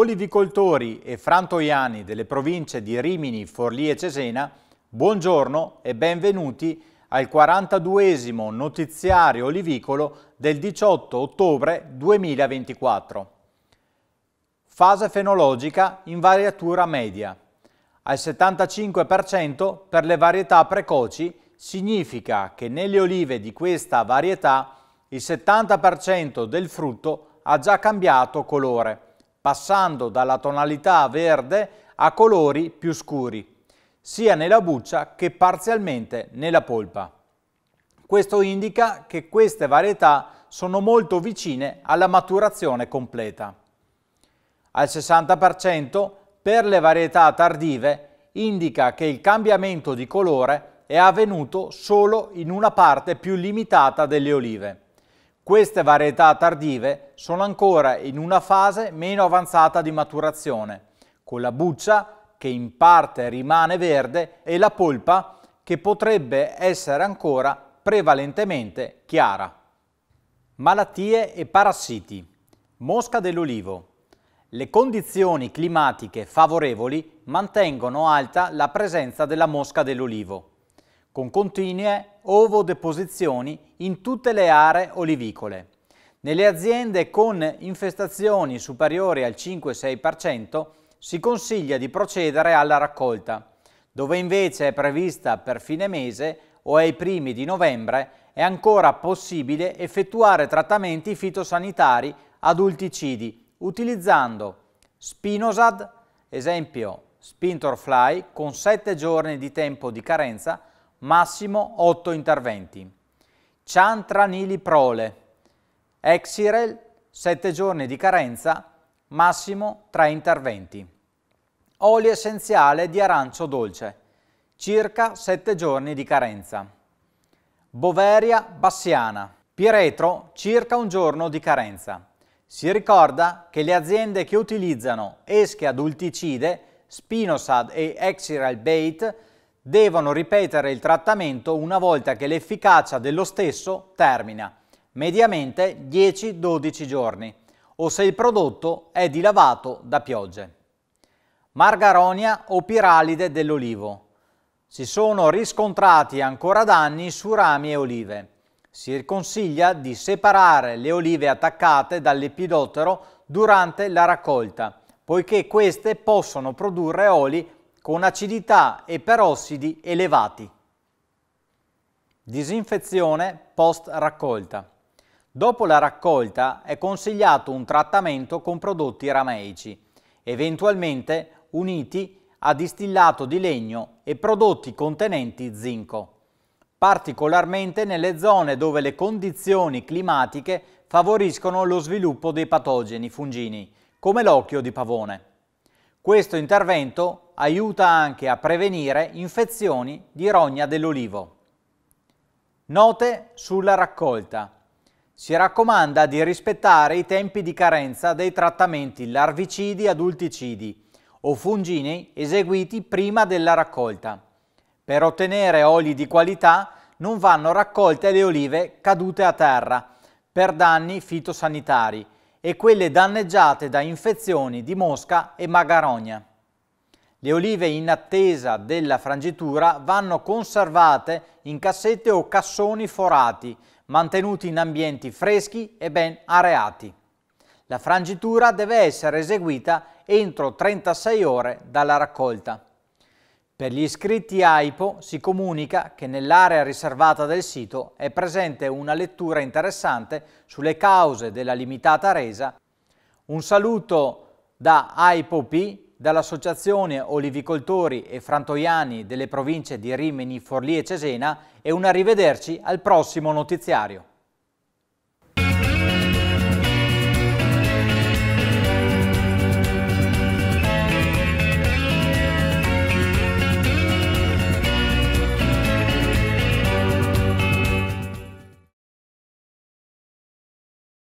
Olivicoltori e frantoiani delle province di Rimini, Forlì e Cesena, buongiorno e benvenuti al 42esimo notiziario olivicolo del 18 ottobre 2024. Fase fenologica in variatura media. Al 75% per le varietà precoci significa che nelle olive di questa varietà il 70% del frutto ha già cambiato colore passando dalla tonalità verde a colori più scuri, sia nella buccia che parzialmente nella polpa. Questo indica che queste varietà sono molto vicine alla maturazione completa. Al 60% per le varietà tardive indica che il cambiamento di colore è avvenuto solo in una parte più limitata delle olive. Queste varietà tardive sono ancora in una fase meno avanzata di maturazione, con la buccia che in parte rimane verde e la polpa che potrebbe essere ancora prevalentemente chiara. Malattie e parassiti. Mosca dell'olivo. Le condizioni climatiche favorevoli mantengono alta la presenza della mosca dell'olivo con continue ovodeposizioni in tutte le aree olivicole. Nelle aziende con infestazioni superiori al 5-6% si consiglia di procedere alla raccolta, dove invece è prevista per fine mese o ai primi di novembre è ancora possibile effettuare trattamenti fitosanitari ad ulticidi utilizzando spinosad, esempio Spintorfly, con 7 giorni di tempo di carenza massimo 8 interventi. Chantra Nili prole, Exirel 7 giorni di carenza, massimo 3 interventi. Olio essenziale di arancio dolce, circa 7 giorni di carenza. Boveria bassiana, piretro circa un giorno di carenza. Si ricorda che le aziende che utilizzano esche adulticide, spinosad e exirel bait devono ripetere il trattamento una volta che l'efficacia dello stesso termina, mediamente 10-12 giorni, o se il prodotto è dilavato da piogge. Margaronia o piralide dell'olivo. Si sono riscontrati ancora danni su rami e olive. Si consiglia di separare le olive attaccate dall'epidottero durante la raccolta, poiché queste possono produrre oli con acidità e perossidi elevati. Disinfezione post raccolta. Dopo la raccolta è consigliato un trattamento con prodotti rameici, eventualmente uniti a distillato di legno e prodotti contenenti zinco, particolarmente nelle zone dove le condizioni climatiche favoriscono lo sviluppo dei patogeni fungini, come l'occhio di pavone. Questo intervento aiuta anche a prevenire infezioni di rogna dell'olivo. Note sulla raccolta. Si raccomanda di rispettare i tempi di carenza dei trattamenti larvicidi adulticidi o funginei eseguiti prima della raccolta. Per ottenere oli di qualità non vanno raccolte le olive cadute a terra per danni fitosanitari e quelle danneggiate da infezioni di mosca e magarogna. Le olive in attesa della frangitura vanno conservate in cassette o cassoni forati, mantenuti in ambienti freschi e ben areati. La frangitura deve essere eseguita entro 36 ore dalla raccolta. Per gli iscritti AIPO si comunica che nell'area riservata del sito è presente una lettura interessante sulle cause della limitata resa. Un saluto da AIPO P dall'Associazione Olivicoltori e Frantoiani delle province di Rimini, Forlì e Cesena e un arrivederci al prossimo notiziario.